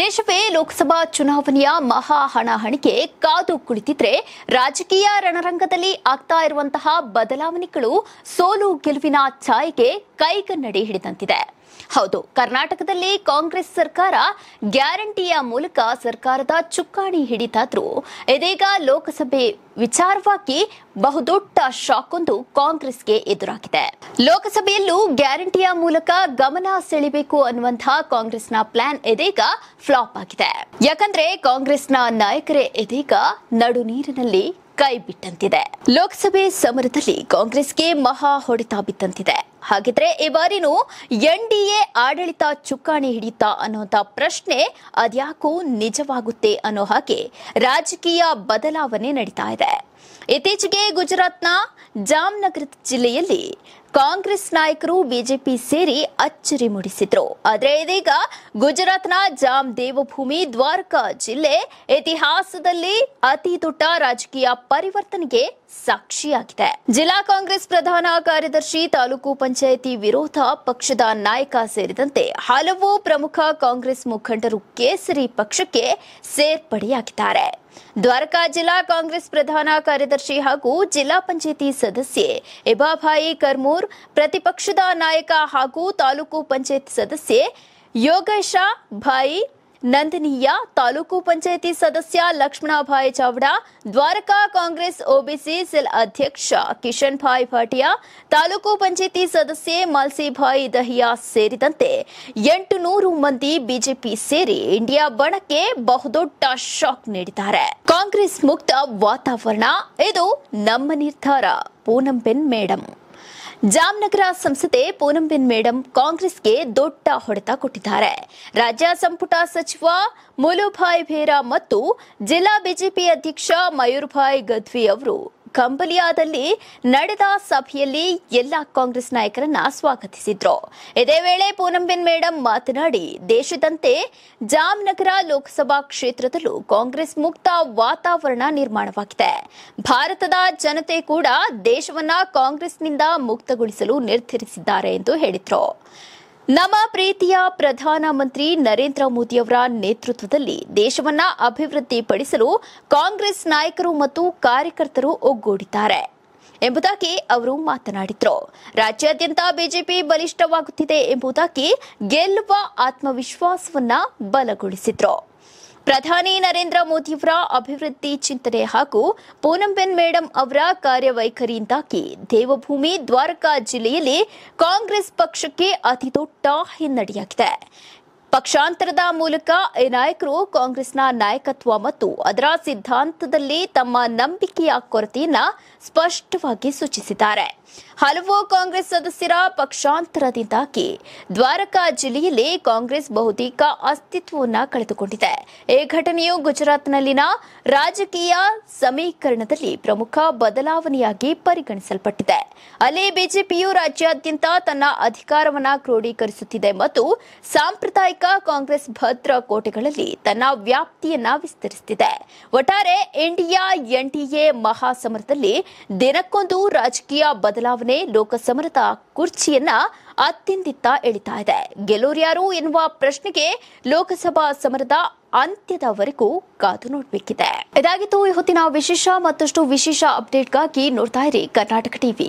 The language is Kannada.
ದೇಶವೇ ಲೋಕಸಭಾ ಚುನಾವಣೆಯ ಮಹಾ ಹಣಾಹಣಿಗೆ ಕಾದು ಕುಳಿತಿದ್ರೆ ರಾಜಕೀಯ ರಣರಂಗದಲ್ಲಿ ಆಗ್ತಾ ಇರುವಂತಹ ಬದಲಾವಣೆಗಳು ಸೋಲು ಗೆಲುವಿನ ಛಾಯೆಗೆ ಕೈಗನ್ನಡಿ ಹಿಡಿದಂತಿದೆ ಹೌದು ಕರ್ನಾಟಕದಲ್ಲಿ ಕಾಂಗ್ರೆಸ್ ಸರ್ಕಾರ ಗ್ಯಾರಂಟಿಯ ಮೂಲಕ ಸರ್ಕಾರದ ಚುಕ್ಕಾಣಿ ಹಿಡಿತಾದ್ರೂ ಇದೀಗ ಲೋಕಸಭೆ ವಿಚಾರವಾಗಿ ಬಹುದೊಡ್ಡ ಶಾಕ್ ಒಂದು ಕಾಂಗ್ರೆಸ್ಗೆ ಎದುರಾಗಿದೆ ಲೋಕಸಭೆಯಲ್ಲೂ ಗ್ಯಾರಂಟಿಯ ಮೂಲಕ ಗಮನ ಸೆಳಿಬೇಕು ಅನ್ನುವಂತಹ ಕಾಂಗ್ರೆಸ್ನ ಪ್ಲಾನ್ ಇದೀಗ ಫ್ಲಾಪ್ ಆಗಿದೆ ಯಾಕಂದ್ರೆ ಕಾಂಗ್ರೆಸ್ನ ನಾಯಕರೇ ಇದೀಗ ನಡು ನೀರಿನಲ್ಲಿ ಕೈಬಿಟ್ಟಂತಿದೆ ಲೋಕಸಭೆ ಸಮರದಲ್ಲಿ ಕಾಂಗ್ರೆಸ್ಗೆ ಮಹಾ ಹೊಡೆತ ಬಿತ್ತಂತಿದೆ ಹಾಗಿದ್ರೆ ಈ ಬಾರಿನೂ ಎನ್ ಡಿ ಎ ಆಡಳಿತ ಚುಕ್ಕಾಣಿ ಹಿಡಿಯುತ್ತಾ ಅನ್ನೋಂಥ ಪ್ರಶ್ನೆ ಅದ್ಯಾಕೂ ನಿಜವಾಗುತ್ತೆ ಅನ್ನೋ ಹಾಗೆ ರಾಜಕೀಯ ಬದಲಾವಣೆ ನಡೀತಾ ಇದೆ ಇತ್ತೀಚೆಗೆ ಗುಜರಾತ್ನ ಜಾಮ್ನಗರ್ ಜಿಲ್ಲೆಯಲ್ಲಿ ಕಾಂಗ್ರೆಸ್ ನಾಯಕರು ಬಿಜೆಪಿ ಸೇರಿ ಅಚ್ಚರಿ ಮೂಡಿಸಿದ್ರು ಆದರೆ ಇದೀಗ ಗುಜರಾತ್ನ ಜಾಮ್ ದೇವಭೂಮಿ ದ್ವಾರಕಾ ಜಿಲ್ಲೆ ಇತಿಹಾಸದಲ್ಲಿ ಅತಿ ದೊಡ್ಡ ರಾಜಕೀಯ ಪರಿವರ್ತನೆಗೆ ಸಾಕ್ಷಿಯಾಗಿದೆ ಜಿಲ್ಲಾ ಕಾಂಗ್ರೆಸ್ ಪ್ರಧಾನ ಕಾರ್ಯದರ್ಶಿ ತಾಲೂಕು ಪಂಚಾಯಿತಿ ವಿರೋಧ ಪಕ್ಷದ ನಾಯಕ ಸೇರಿದಂತೆ ಹಲವು ಪ್ರಮುಖ ಕಾಂಗ್ರೆಸ್ ಮುಖಂಡರು ಕೇಸರಿ ಪಕ್ಷಕ್ಕೆ ಸೇರ್ಪಡೆಯಾಗಿದ್ದಾರೆ ದ್ವಾರಕಾ ಜಿಲ್ಲಾ ಕಾಂಗ್ರೆಸ್ ಪ್ರಧಾನ ಕಾರ್ಯದರ್ಶಿ ಹಾಗೂ ಜಿಲ್ಲಾ ಪಂಚಾಯಿತಿ ಸದಸ್ಯೆ ಎಬಾಭಾಯಿ ಕರ್ಮೂರ್ ಪ್ರತಿಪಕ್ಷದ ನಾಯಕ ಹಾಗೂ ತಾಲೂಕು ಪಂಚಾಯತ್ ಸದಸ್ಯೆ ಯೋಗೇಶ ಭಾಯಿ ನಂದಿನಿಯ ತಾಲೂಕು ಪಂಚಾಯಿತಿ ಸದಸ್ಯ ಲಕ್ಷ್ಮಣಭಾಯಿ ಚಾವ್ಡಾ ದ್ವಾರಕಾ ಕಾಂಗ್ರೆಸ್ ಒಬಿಸಿ ಸೆಲ್ ಅಧ್ಯಕ್ಷ ಕಿಶನ್ ಭಾಯ್ ಭಾಟಿಯಾ ತಾಲೂಕು ಪಂಚಾಯತಿ ಸದಸ್ಯೆ ಮಲ್ಸಿಭಾಯಿ ದಹಿಯಾ ಸೇರಿದಂತೆ ಎಂಟು ನೂರು ಮಂದಿ ಬಿಜೆಪಿ ಸೇರಿ ಇಂಡಿಯಾ ಬಣಕ್ಕೆ ಬಹುದೊಡ್ಡ ಶಾಕ್ ನೀಡಿದ್ದಾರೆ ಕಾಂಗ್ರೆಸ್ ಮುಕ್ತ ವಾತಾವರಣ ಇದು ನಮ್ಮ ನಿರ್ಧಾರ ಪೂನಂ ಬೆನ್ ಮೇಡಮ್ जामनगर संसदे पूनमेन मेडम कांग्रेस के दुड राज्य संपुट सचिव मुलुभ भेरा जिला बीजेपी अध्यक्ष मयूरभ गद्वी ಕಂಬಲಿಯಾದಲ್ಲಿ ನಡೆದ ಸಭೆಯಲ್ಲಿ ಎಲ್ಲಾ ಕಾಂಗ್ರೆಸ್ ನಾಯಕರನ್ನ ಸ್ವಾಗತಿಸಿದ್ರು ಇದೇ ವೇಳೆ ಪೂನಂಬೆನ್ ಮೇಡಂ ಮಾತನಾಡಿ ದೇಶದಂತೆ ಜಾಮ್ನಗರ ಲೋಕಸಭಾ ಕ್ಷೇತ್ರದಲ್ಲೂ ಕಾಂಗ್ರೆಸ್ ಮುಕ್ತ ವಾತಾವರಣ ನಿರ್ಮಾಣವಾಗಿದೆ ಭಾರತದ ಜನತೆ ಕೂಡ ದೇಶವನ್ನ ಕಾಂಗ್ರೆಸ್ನಿಂದ ಮುಕ್ತಗೊಳಿಸಲು ನಿರ್ಧರಿಸಿದ್ದಾರೆ ಎಂದು ಹೇಳಿದ್ರು ನಮ್ಮ ಪ್ರೀತಿಯ ಪ್ರಧಾನಮಂತ್ರಿ ನರೇಂದ್ರ ಮೋದಿಯವರ ನೇತೃತ್ವದಲ್ಲಿ ದೇಶವನ್ನ ಅಭಿವೃದ್ಧಿಪಡಿಸಲು ಕಾಂಗ್ರೆಸ್ ನಾಯಕರು ಮತ್ತು ಕಾರ್ಯಕರ್ತರು ಒಗ್ಗೂಡಿದ್ದಾರೆ ಎಂಬುದಾಗಿ ಅವರು ಮಾತನಾಡಿದರು ರಾಜ್ಯಾದ್ಯಂತ ಬಿಜೆಪಿ ಬಲಿಷ್ಠವಾಗುತ್ತಿದೆ ಎಂಬುದಾಗಿ ಗೆಲ್ಲುವ ಆತ್ಮವಿಶ್ವಾಸವನ್ನ ಬಲಗೊಳಿಸಿದ್ರು ಪ್ರಧಾನಿ ನರೇಂದ್ರ ಮೋದಿಯವರ ಅಭಿವೃದ್ಧಿ ಚಿಂತನೆ ಹಾಗೂ ಪೂನಂಬೆನ್ ಮೇಡಂ ಅವರ ಕಾರ್ಯವೈಖರಿಯಿಂದಾಗಿ ದೇವಭೂಮಿ ದ್ವಾರಕಾ ಜಿಲ್ಲೆಯಲ್ಲಿ ಕಾಂಗ್ರೆಸ್ ಪಕ್ಷಕ್ಕೆ ಅತಿದೊಡ್ಡ ಹಿನ್ನಡೆಯಾಗಿದೆ ಪಕ್ಷಾಂತರದ ಮೂಲಕ ಈ ನಾಯಕರು ಕಾಂಗ್ರೆಸ್ನ ನಾಯಕತ್ವ ಮತ್ತು ಅದರ ಸಿದ್ಧಾಂತದಲ್ಲಿ ತಮ್ಮ ನಂಬಿಕೆಯ ಕೊರತೆಯನ್ನ ಸ್ಪಷ್ಟವಾಗಿ ಸೂಚಿಸಿದ್ದಾರೆ ಹಲವು ಕಾಂಗ್ರೆಸ್ ಸದಸ್ಯರ ಪಕ್ಷಾಂತರದಿಂದಾಗಿ ದ್ವಾರಕಾ ಜಿಲ್ಲೆಯಲ್ಲಿ ಕಾಂಗ್ರೆಸ್ ಬಹುತೇಕ ಅಸ್ತಿತ್ವವನ್ನು ಕಳೆದುಕೊಂಡಿದೆ ಈ ಘಟನೆಯು ಗುಜರಾತ್ನಲ್ಲಿನ ರಾಜಕೀಯ ಸಮೀಕರಣದಲ್ಲಿ ಪ್ರಮುಖ ಬದಲಾವಣೆಯಾಗಿ ಪರಿಗಣಿಸಲ್ಪಟ್ಟಿದೆ ಅಲ್ಲಿ ಬಿಜೆಪಿಯು ರಾಜ್ಯಾದ್ಯಂತ ತನ್ನ ಅಧಿಕಾರವನ್ನು ಕ್ರೋಢೀಕರಿಸುತ್ತಿದೆ ಮತ್ತು ಸಾಂಪ್ರದಾಯಿಕ ಕಾಂಗ್ರೆಸ್ ಭದ್ರ ಕೋಟೆಗಳಲ್ಲಿ ತನ್ನ ವ್ಯಾಪ್ತಿಯನ್ನ ವಿಸ್ತರಿಸುತ್ತಿದೆ ಒಟ್ಟಾರೆ ಇಂಡಿಯಾ ಎನ್ಡಿಎ ಮಹಾಸಮರದಲ್ಲಿ ದಿನಕ್ಕೊಂದು ರಾಜಕೀಯ ಬದಲಾವಣೆ ಲೋಕಸಮರದ ಕುರ್ಚಿಯನ್ನ ಅತ್ತಿಂದಿತ್ತ ಎಳಿತಾ ಇದೆ ಯಾರು ಎನ್ನುವ ಪ್ರಶ್ನೆಗೆ ಲೋಕಸಭಾ ಸಮರದ ಅಂತ್ಯದವರೆಗೂ ಕಾದು ನೋಡಬೇಕಿದೆ ಇದಾಗಿತ್ತು ಈ ಹೊತ್ತಿನ ವಿಶೇಷ ಮತ್ತಷ್ಟು ವಿಶೇಷ ಅಪ್ಡೇಟ್ಗಾಗಿ ನೋಡ್ತಾ ಇರಿ ಕರ್ನಾಟಕ ಟಿವಿ